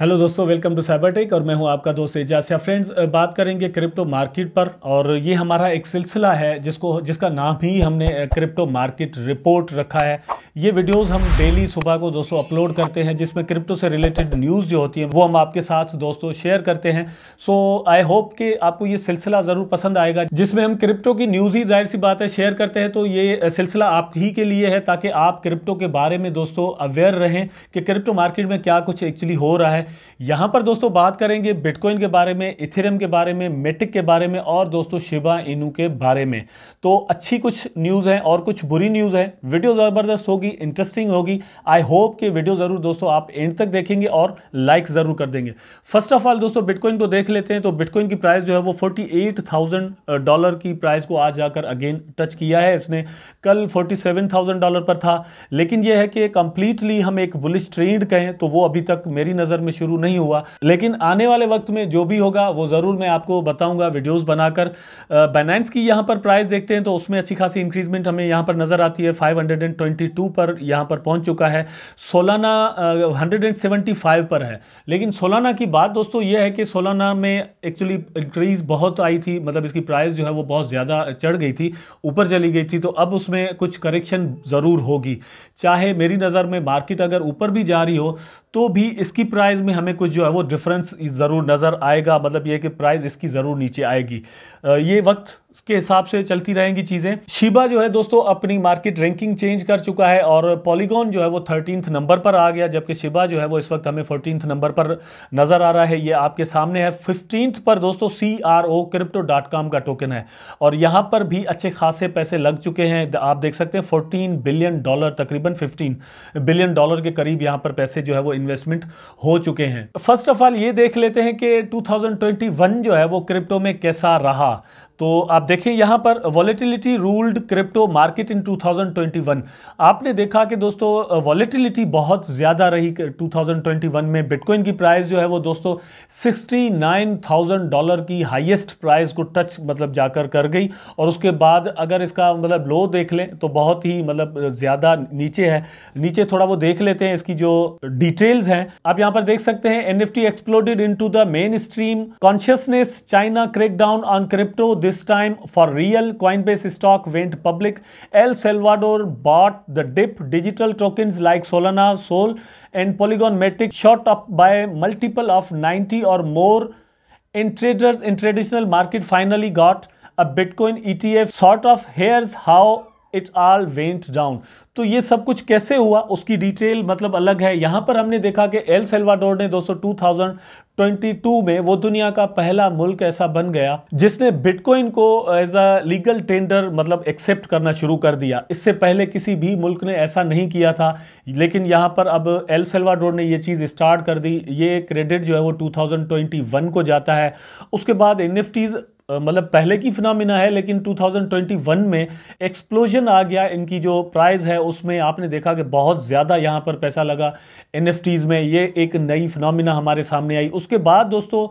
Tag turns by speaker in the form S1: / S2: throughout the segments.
S1: Hello दोस्तों welcome to cyber tech और मैं हूं आपका दोस्त एजासिया फ्रेंड्स बात करेंगे क्रिप्टो मार्केट पर और ये हमारा एक सिलसिला है जिसको जिसका नाम ही हमने क्रिप्टो मार्केट रिपोर्ट रखा है ये वीडियोस हम डेली सुबह को दोस्तों अपलोड करते हैं जिसमें क्रिप्टो से रिलेटेड न्यूज़ जो होती है वो हम आपके साथ दोस्तों शेयर करते हैं सो आई होप कि आपको ये सिलसिला ज़रूर पसंद आएगा जिसमें हम क्रिप्टो की न्यूज़ ही जाहिर सी बातें शेयर करते हैं तो ये सिलसिला आप ही के लिए है ताकि आप क्रिप्टो के बारे में दोस्तों अवेयर रहें कि क्रिप्टो मार्केट में क्या कुछ एक्चुअली हो रहा है यहां पर दोस्तों बात करेंगे बिटकॉइन के बारे में इथेरियम के बारे में मेटिक के बारे में और दोस्तों शिवा इनू के बारे में तो अच्छी कुछ न्यूज़ है और कुछ बुरी न्यूज़ है वीडियो ज़बरदस्त होगी इंटरेस्टिंग होगी आई होप कि वीडियो ज़रूर दोस्तों आप एंड तक देखेंगे और लाइक ज़रूर कर देंगे फर्स्ट ऑफ ऑल दोस्तों बिटकॉइन को देख लेते हैं तो बिटकॉइन की प्राइस जो है वो फोर्टी डॉलर की प्राइस को आज जाकर अगेन टच किया है इसने कल फोर्टी डॉलर पर था लेकिन यह है कि कंप्लीटली हम एक बुलिस ट्रेंड कहें तो वो अभी तक मेरी नज़र में शुरू नहीं हुआ लेकिन आने वाले वक्त में जो भी होगा वो ज़रूर मैं आपको बताऊंगा वीडियोस बनाकर बाइनेंस की यहाँ पर प्राइस देखते हैं तो उसमें अच्छी खासी इंक्रीजमेंट हमें यहाँ पर नज़र आती है फाइव पर यहाँ पर पहुँच चुका है सोलाना हंड्रेड पर है लेकिन सोलाना की बात दोस्तों ये है कि सोलाना में एक्चुअली इंक्रीज़ बहुत आई थी मतलब इसकी प्राइस जो है वो बहुत ज़्यादा चढ़ गई थी ऊपर चली गई थी तो अब उसमें कुछ करेक्शन ज़रूर होगी चाहे मेरी नज़र में मार्केट अगर ऊपर भी जा रही हो तो भी इसकी प्राइस में हमें कुछ जो है वो डिफरेंस ज़रूर नज़र आएगा मतलब ये कि प्राइस इसकी ज़रूर नीचे आएगी ये वक्त उसके हिसाब से चलती रहेंगी चीज़ें शिबा जो है दोस्तों अपनी मार्केट रैंकिंग चेंज कर चुका है और पॉलीगॉन जो है वो थर्टीनथ नंबर पर आ गया जबकि शिबा जो है वो इस वक्त हमें फोर्टीनथ नंबर पर नज़र आ रहा है ये आपके सामने है फिफ्टींथ पर दोस्तों C R O crypto dot com का टोकन है और यहां पर भी अच्छे खासे पैसे लग चुके हैं आप देख सकते हैं फोर्टीन बिलियन डॉलर तकरीबन फिफ्टीन बिलियन डॉलर के करीब यहां पर पैसे जो है वो इन्वेस्टमेंट हो चुके हैं फर्स्ट ऑफ ऑल ये देख लेते हैं कि टू जो है वो क्रिप्टो में कैसा रहा तो आप देखें यहां पर volatility ruled crypto market in 2021 आपने देखा कि दोस्तों वॉलेटिलिटी बहुत ज़्यादा रही 2021 में बिटकॉइन की प्राइस जो है वो दोस्तों 69,000 डॉलर की हाईएस्ट प्राइस को टच मतलब जाकर कर गई और उसके बाद अगर इसका मतलब लो देख लें तो बहुत ही मतलब ज़्यादा नीचे है नीचे थोड़ा वो देख लेते हैं इसकी जो डिटेल्स हैं आप यहां पर देख सकते हैं N F exploded in the mainstream consciousness China crack down on crypto this time for real. Coinbase stock went public. El Salvador bought the dip. Digital tokens like Solana, Sol, and Polygon metric shot up by multiple of 90 or more. In traders in traditional market finally got a Bitcoin ETF. Sort of here's how it all went down तो ये सब कुछ कैसे हुआ उसकी detail मतलब अलग है यहाँ पर हमने देखा कि एल सेल्वाडोर ने दोस्तों 2022 में वो दुनिया का पहला मुल्क ऐसा बन गया जिसने बिटकॉइन को एज अ लीगल टेंडर मतलब एक्सेप्ट करना शुरू कर दिया इससे पहले किसी भी मुल्क ने ऐसा नहीं किया था लेकिन यहाँ पर अब एल सेल्वाडोर ने ये चीज़ स्टार्ट कर दी ये क्रेडिट जो है वो 2021 को जाता है उसके बाद एन मतलब पहले की फिनमिना है लेकिन 2021 में एक्सप्लोजन आ गया इनकी जो प्राइस है उसमें आपने देखा कि बहुत ज़्यादा यहाँ पर पैसा लगा एन में ये एक नई फिनमिना हमारे सामने आई उसके बाद दोस्तों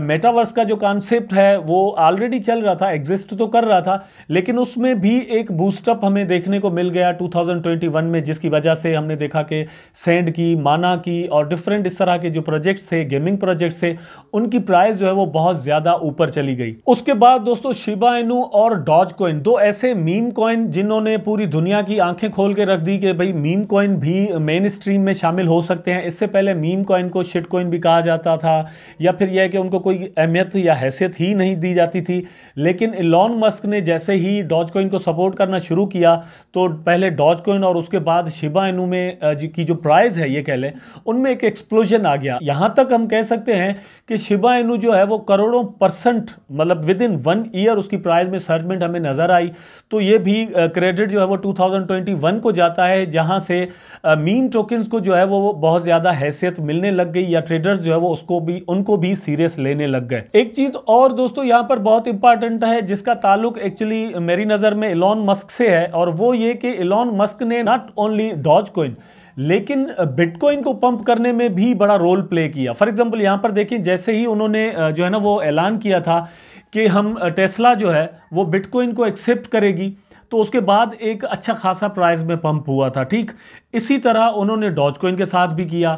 S1: मेटावर्स का जो कॉन्सेप्ट है वो ऑलरेडी चल रहा था एग्जिस्ट तो कर रहा था लेकिन उसमें भी एक बूस्टअप हमें देखने को मिल गया 2021 में जिसकी वजह से हमने देखा कि सेंड की माना की और डिफरेंट इस तरह के जो प्रोजेक्ट्स थे गेमिंग प्रोजेक्ट्स है उनकी प्राइस जो है वो बहुत ज़्यादा ऊपर चली गई उसके बाद दोस्तों शिबा एनू और डॉज कॉइन दो ऐसे मीम कॉइन जिन्होंने पूरी दुनिया की आंखें खोल के रख दी कि भाई मीम कॉइन भी मेन स्ट्रीम में शामिल हो सकते हैं इससे पहले मीम कॉइन को शिट कॉइन भी कहा जाता था या फिर यह कि उनको कोई अहमियत या हैसियत ही नहीं दी जाती थी लेकिन लॉन मस्क ने जैसे ही डॉज कोइन को सपोर्ट करना शुरू किया तो पहले डॉज कोइन और उसके बाद शिबा इनू में की जो प्राइज़ है ये कह लें उनमें एक एक्सप्लोजन आ गया यहाँ तक हम कह सकते हैं कि शिबा इनू जो है वो करोड़ों परसेंट मतलब विद इन वन ईयर उसकी प्राइज़ में सर्जमेंट हमें नज़र आई तो ये भी क्रेडिट जो है वो टू को जाता है जहाँ से मीन टोकन्स को जो है वो बहुत ज़्यादा हैसियत मिलने लग गई या ट्रेडर्स जो है वो उसको भी उनको भी सीरियस ले देने लग गए एक चीज और दोस्तों यहाँ पर बहुत इंपॉर्टेंट है जिसका ताल्लुक एक्चुअली मेरी नजर में इलॉन मस्क से है और वो ये कि इलॉन मस्क ने नॉट ओनली डॉज कोइन लेकिन बिटकॉइन को पंप करने में भी बड़ा रोल प्ले किया फॉर एग्जाम्पल यहाँ पर देखें जैसे ही उन्होंने जो है ना वो ऐलान किया था कि हम टेस्ला जो है वो बिटकॉइन को एक्सेप्ट करेगी तो उसके बाद एक अच्छा खासा प्राइस में पंप हुआ था ठीक इसी तरह उन्होंने डॉज कोइन के साथ भी किया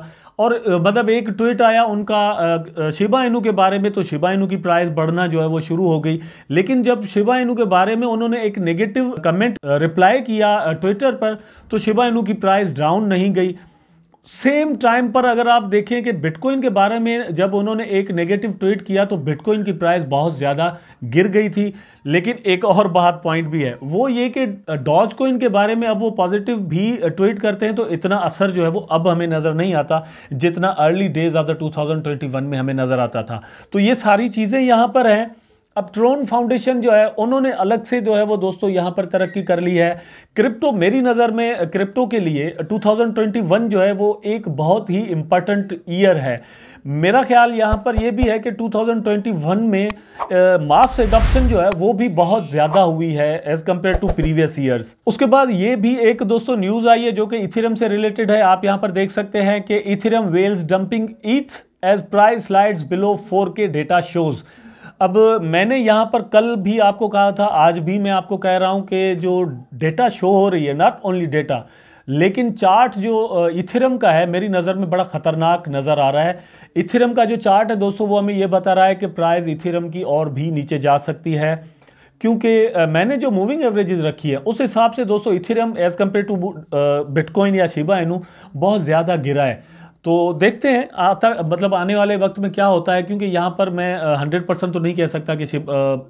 S1: और मतलब एक ट्वीट आया उनका शिबा इनू के बारे में तो शिबा इनू की प्राइस बढ़ना जो है वो शुरू हो गई लेकिन जब शिबा इनू के बारे में उन्होंने एक नेगेटिव कमेंट रिप्लाई किया ट्विटर पर तो शिबा इनू की प्राइस डाउन नहीं गई सेम टाइम पर अगर आप देखें कि बिटकॉइन के बारे में जब उन्होंने एक नेगेटिव ट्वीट किया तो बिटकॉइन की प्राइस बहुत ज़्यादा गिर गई थी लेकिन एक और बात पॉइंट भी है वो ये कि डॉज कोइन के बारे में अब वो पॉजिटिव भी ट्वीट करते हैं तो इतना असर जो है वो अब हमें नज़र नहीं आता जितना early days of the two में हमें नज़र आता था तो ये सारी चीज़ें यहाँ पर हैं अब ट्रोन फाउंडेशन जो है उन्होंने अलग से जो है वो दोस्तों यहाँ पर तरक्की कर ली है क्रिप्टो मेरी नज़र में क्रिप्टो के लिए 2021 जो है वो एक बहुत ही इम्पॉर्टेंट ईयर है मेरा ख्याल यहां पर यह भी है कि 2021 में मास एडॉप्शन जो है वो भी बहुत ज़्यादा हुई है as compare to previous years उसके बाद ये भी एक दोस्तों न्यूज़ आई है जो कि इथिरम से रिलेटेड है आप यहाँ पर देख सकते हैं कि Ethereum whales dumping eth as price slides below four data shows अब मैंने यहाँ पर कल भी आपको कहा था आज भी मैं आपको कह रहा हूँ कि जो डेटा शो हो रही है नॉट ओनली डेटा लेकिन चार्ट जो इथिरम का है मेरी नज़र में बड़ा ख़तरनाक नज़र आ रहा है इथिरम का जो चार्ट है दोस्तों वो हमें ये बता रहा है कि प्राइस इथिरम की और भी नीचे जा सकती है क्योंकि मैंने जो मूविंग एवरेजेस रखी है उस हिसाब से दोस्तों Ethereum as compare to bitcoin या शिबा एनू बहुत ज़्यादा गिरा है तो देखते हैं आता मतलब आने वाले वक्त में क्या होता है क्योंकि यहाँ पर मैं हंड्रेड परसेंट तो नहीं कह सकता कि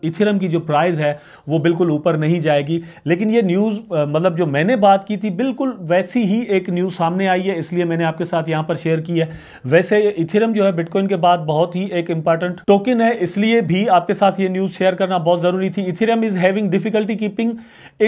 S1: इथेरम की जो प्राइस है वो बिल्कुल ऊपर नहीं जाएगी लेकिन ये न्यूज़ मतलब जो मैंने बात की थी बिल्कुल वैसी ही एक न्यूज़ सामने आई है इसलिए मैंने आपके साथ यहाँ पर शेयर की है वैसे इथेरम जो है बिटकॉइन के बाद बहुत ही एक इंपॉर्टेंट टोकन है इसलिए भी आपके साथ ये न्यूज़ शेयर करना बहुत ज़रूरी थी Ethereum is having difficulty keeping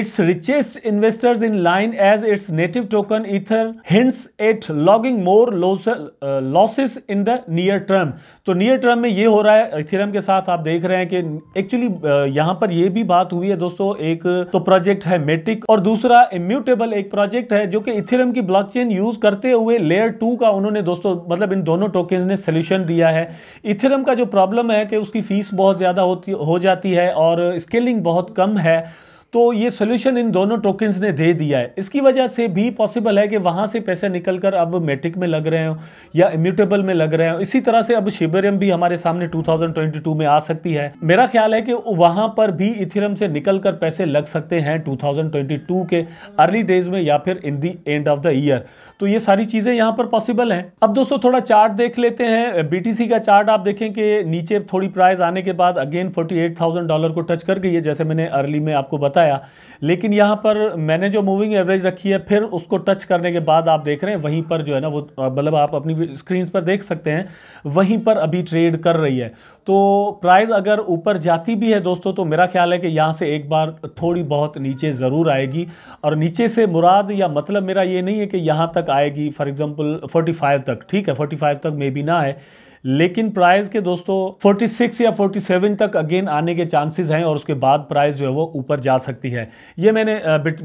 S1: its richest investors in line as its native token ether hints at logging more low losses in the near term तो नियर टर्म में ये हो रहा है इथेरियम के साथ आप देख रहे हैं कि एक्चुअली uh, यहां पर ये भी बात हुई है दोस्तों एक तो प्रोजेक्ट है मेट्रिक और दूसरा इम्यूटेबल एक प्रोजेक्ट है जो कि इथेरियम की ब्लॉकचेन यूज करते हुए लेयर टू का उन्होंने दोस्तों मतलब इन दोनों टोकन ने सोल्यूशन दिया है इथेरियम का जो प्रॉब्लम है कि उसकी फीस बहुत ज़्यादा होती हो जाती है और स्केलिंग बहुत कम है तो ये सोल्यूशन इन दोनों टोकन्स ने दे दिया है इसकी वजह से भी पॉसिबल है कि वहाँ से पैसे निकल कर अब मेट्रिक में लग रहे हो या इम्यूटेबल में लग रहे हो इसी तरह से अब शिबरियम भी हमारे सामने 2022 में आ सकती है मेरा ख्याल है कि वहाँ पर भी इथिरम से निकल कर पैसे लग सकते हैं 2022 के अर्ली डेज में या फिर in the end of the year तो ये सारी चीज़ें यहाँ पर पॉसिबल हैं अब दोस्तों थोड़ा चार्ट देख लेते हैं बीटीसी का चार्ट आप देखें कि नीचे थोड़ी प्राइस आने के बाद अगेन थाउजेंड डॉलर को टच कर गई है जैसे मैंने अर्ली में आपको बताया आया लेकिन यहाँ पर मैंने जो मूविंग एवरेज रखी है फिर उसको टच करने के बाद आप देख रहे हैं वहीं पर जो है ना वो मतलब आप अपनी स्क्रीन पर देख सकते हैं वहीं पर अभी ट्रेड कर रही है तो प्राइस अगर ऊपर जाती भी है दोस्तों तो मेरा ख्याल है कि यहाँ से एक बार थोड़ी बहुत नीचे ज़रूर आएगी और नीचे से मुराद या मतलब मेरा ये नहीं है कि यहाँ तक आएगी फॉर एग्ज़ाम्पल फोर्टी तक ठीक है फोर्टी तक मे भी ना आए लेकिन प्राइस के दोस्तों 46 या 47 तक अगेन आने के चांसेस हैं और उसके बाद प्राइस जो है वो ऊपर जा सकती है ये मैंने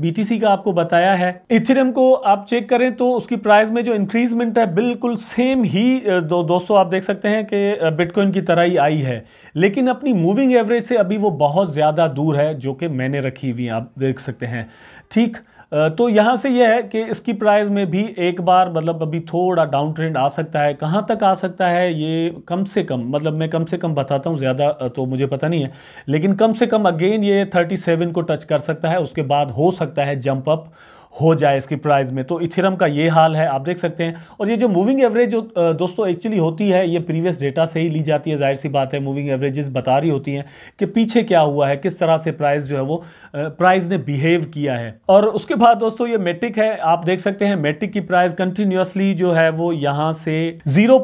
S1: बीटीसी का आपको बताया है इथेरियम को आप चेक करें तो उसकी प्राइस में जो इंक्रीजमेंट है बिल्कुल सेम ही दो, दोस्तों आप देख सकते हैं कि बिटकॉइन की तरह ही आई है लेकिन अपनी मूविंग एवरेज से अभी वो बहुत ज़्यादा दूर है जो कि मैंने रखी हुई आप देख सकते हैं ठीक तो यहाँ से यह है कि इसकी प्राइस में भी एक बार मतलब अभी थोड़ा डाउन ट्रेंड आ सकता है कहाँ तक आ सकता है ये कम से कम मतलब मैं कम से कम बताता हूँ ज़्यादा तो मुझे पता नहीं है लेकिन कम से कम अगेन ये थर्टी सेवन को टच कर सकता है उसके बाद हो सकता है जंप अप हो जाए इसकी प्राइस में तो इथेरम का ये हाल है आप देख सकते हैं और ये जो मूविंग एवरेज जो दोस्तों एक्चुअली होती है ये प्रीवियस डेटा से ही ली जाती है जाहिर सी बात है मूविंग एवरेजेस बता रही होती हैं कि पीछे क्या हुआ है किस तरह से प्राइस जो है वो प्राइस ने बिहेव किया है और उसके बाद दोस्तों ये मेट्रिक है आप देख सकते हैं मेट्रिक की प्राइस कंटिन्यूसली जो है वो यहाँ से जीरो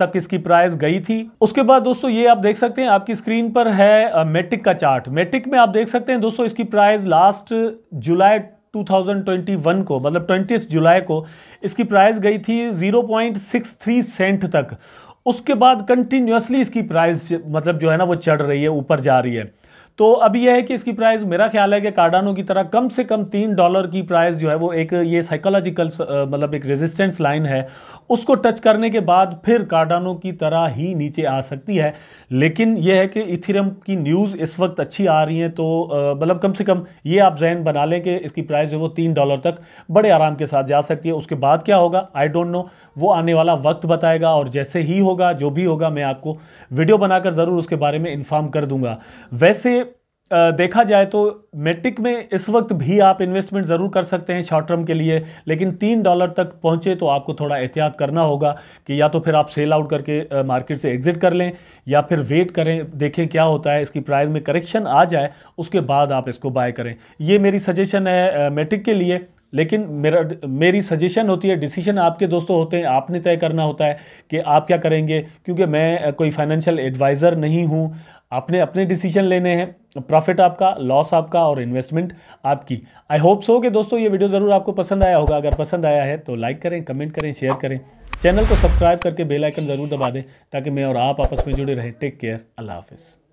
S1: तक इसकी प्राइस गई थी उसके बाद दोस्तों ये आप देख सकते हैं आपकी स्क्रीन पर है मेट्रिक का चार्ट मेट्रिक में आप देख सकते हैं दोस्तों इसकी प्राइस लास्ट जुलाई 2021 को मतलब ट्वेंटी जुलाई को इसकी प्राइस गई थी 0.63 सेंट तक उसके बाद कंटिन्यूसली इसकी प्राइस मतलब जो है ना वो चढ़ रही है ऊपर जा रही है तो अभी यह है कि इसकी प्राइस मेरा ख्याल है कि कार्डानो की तरह कम से कम तीन डॉलर की प्राइस जो है वो एक ये साइकोलॉजिकल मतलब एक रेजिस्टेंस लाइन है उसको टच करने के बाद फिर कार्डानो की तरह ही नीचे आ सकती है लेकिन यह है कि इथिरम की न्यूज़ इस वक्त अच्छी आ रही है तो मतलब कम से कम ये आप जहन बना लें कि इसकी प्राइस जो वो तीन डॉलर तक बड़े आराम के साथ जा सकती है उसके बाद क्या होगा आई डोंट नो वो आने वाला वक्त बताएगा और जैसे ही होगा जो भी होगा मैं आपको वीडियो बनाकर ज़रूर उसके बारे में इन्फॉर्म कर दूंगा वैसे देखा जाए तो मेट्रिक में इस वक्त भी आप इन्वेस्टमेंट ज़रूर कर सकते हैं शॉर्ट टर्म के लिए लेकिन तीन डॉलर तक पहुंचे तो आपको थोड़ा एहतियात करना होगा कि या तो फिर आप सेल आउट करके मार्केट से एग्ज़िट कर लें या फिर वेट करें देखें क्या होता है इसकी प्राइस में करेक्शन आ जाए उसके बाद आप इसको बाय करें ये मेरी सजेशन है मेट्रिक के लिए लेकिन मेरा मेरी सजेशन होती है डिसीजन आपके दोस्तों होते हैं आपने तय करना होता है कि आप क्या करेंगे क्योंकि मैं कोई फाइनेंशियल एडवाइज़र नहीं हूँ आपने अपने डिसीजन लेने हैं प्रॉफिट आपका लॉस आपका और इन्वेस्टमेंट आपकी आई होप सो कि दोस्तों ये वीडियो ज़रूर आपको पसंद आया होगा अगर पसंद आया है तो लाइक करें कमेंट करें शेयर करें चैनल को सब्सक्राइब करके बेल आइकन ज़रूर दबा दें ताकि मैं और आप आपस में जुड़े रहें टेक केयर अल्लाह हाफिज़